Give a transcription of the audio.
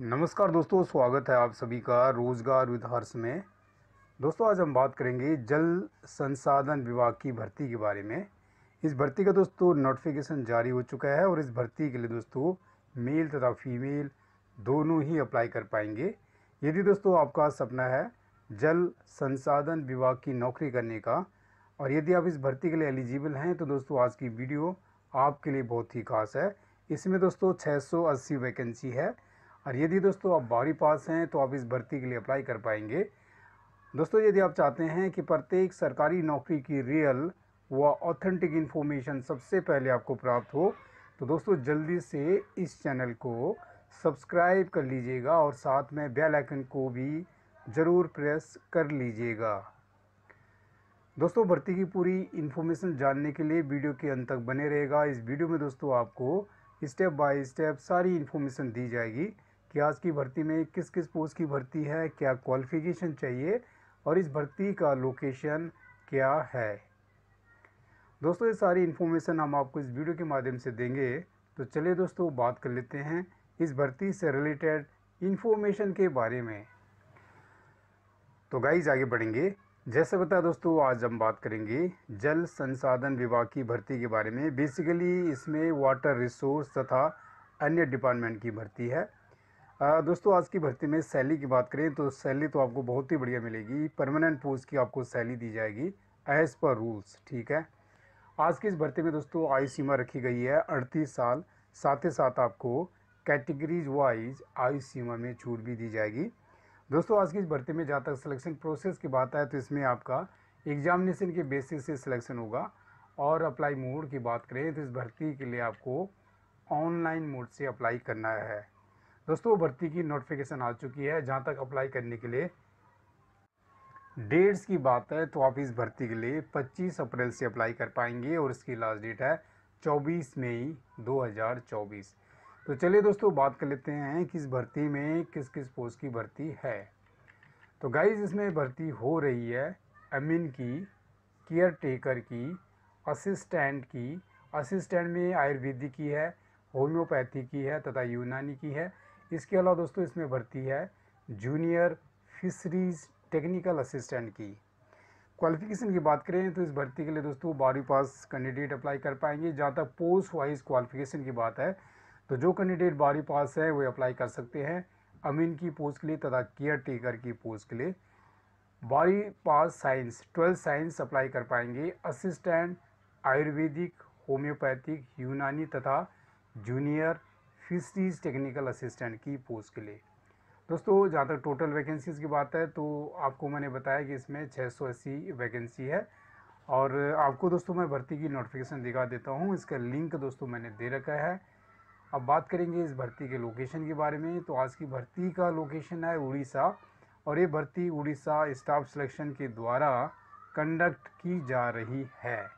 नमस्कार दोस्तों स्वागत है आप सभी का रोजगार विद हर्ष में दोस्तों आज हम बात करेंगे जल संसाधन विभाग की भर्ती के बारे में इस भर्ती का दोस्तों नोटिफिकेशन जारी हो चुका है और इस भर्ती के लिए दोस्तों मेल तथा फीमेल दोनों ही अप्लाई कर पाएंगे यदि दोस्तों आपका सपना है जल संसाधन विभाग की नौकरी करने का और यदि आप इस भर्ती के लिए एलिजिबल हैं तो दोस्तों आज की वीडियो आपके लिए बहुत ही खास है इसमें दोस्तों 680 वैकेंसी है और यदि दोस्तों आप बाहरी पास हैं तो आप इस भर्ती के लिए अप्लाई कर पाएंगे दोस्तों यदि आप चाहते हैं कि प्रत्येक सरकारी नौकरी की रियल व ऑथेंटिक इन्फॉर्मेशन सबसे पहले आपको प्राप्त हो तो दोस्तों जल्दी से इस चैनल को सब्सक्राइब कर लीजिएगा और साथ में बेल आइकन को भी ज़रूर प्रेस कर लीजिएगा दोस्तों भर्ती की पूरी इन्फॉर्मेशन जानने के लिए वीडियो के अंत तक बने रहेगा इस वीडियो में दोस्तों आपको स्टेप बाय स्टेप सारी इन्फॉर्मेशन दी जाएगी कि आज की भर्ती में किस किस पोस्ट की भर्ती है क्या क्वालिफ़िकेशन चाहिए और इस भर्ती का लोकेशन क्या है दोस्तों ये सारी इन्फॉर्मेशन हम आपको इस वीडियो के माध्यम से देंगे तो चलिए दोस्तों बात कर लेते हैं इस भर्ती से रिलेटेड इन्फॉर्मेशन के बारे में तो गाइज आगे बढ़ेंगे जैसे बताया दोस्तों आज हम बात करेंगे जल संसाधन विभाग की भर्ती के बारे में बेसिकली इसमें वाटर रिसोर्स तथा अन्य डिपार्टमेंट की भर्ती है दोस्तों आज की भर्ती में सैली की बात करें तो सैली तो आपको बहुत ही बढ़िया मिलेगी परमानेंट पोस्ट की आपको सैली दी जाएगी एज़ पर रूल्स ठीक है आज की इस भर्ती में दोस्तों आयु सीमा रखी गई है अड़तीस साल साथ ही साथ आपको कैटेगरीज वाइज आयु सीमा में छूट भी दी जाएगी दोस्तों आज की इस भर्ती में जहाँ तक सिलेक्शन प्रोसेस की बात है तो इसमें आपका एग्जामिनेशन के बेसिस से सिलेक्शन होगा और अप्लाई मोड की बात करें तो इस भर्ती के लिए आपको ऑनलाइन मोड से अप्लाई करना है दोस्तों भर्ती की नोटिफिकेशन आ चुकी है जहाँ तक अप्लाई करने के लिए डेट्स की बात है तो आप इस भर्ती के लिए 25 अप्रैल से अप्लाई कर पाएंगे और इसकी लास्ट डेट है 24 मई 2024 तो चलिए दोस्तों बात कर लेते हैं कि इस भर्ती में किस किस पोस्ट की भर्ती है तो गाइज इसमें भर्ती हो रही है अमीन की केयर टेकर की असिस्टेंट की असिस्टेंट में आयुर्वेदिक की है होम्योपैथी की है तथा यूनानी की है इसके अलावा दोस्तों इसमें भर्ती है जूनियर फिशरीज टेक्निकल असिस्टेंट की क्वालिफिकेशन की बात करें तो इस भर्ती के लिए दोस्तों बारहवीं पास कैंडिडेट अप्लाई कर पाएंगे जहाँ तक पोस्ट वाइज क्वालिफिकेशन की बात है तो जो कैंडिडेट बारहवीं पास है वे अप्लाई कर सकते हैं अमीन की पोस्ट के लिए तथा केयर टेकर की पोस्ट के लिए बारहवीं pass science twelfth science apply कर पाएंगे असिस्टेंट आयुर्वेदिक होम्योपैथिक यूनानी तथा जूनियर फिशरीज टेक्निकल असिस्टेंट की पोस्ट के लिए दोस्तों जहाँ तक टोटल वैकेंसीज़ की बात है तो आपको मैंने बताया कि इसमें अस्सी वैकेंसी है और आपको दोस्तों मैं भर्ती की नोटिफिकेशन दिखा देता हूँ इसका लिंक दोस्तों मैंने दे रखा है अब बात करेंगे इस भर्ती के लोकेशन के बारे में तो आज की भर्ती का लोकेशन है उड़ीसा और ये भर्ती उड़ीसा स्टाफ सिलेक्शन के द्वारा कंडक्ट की जा रही है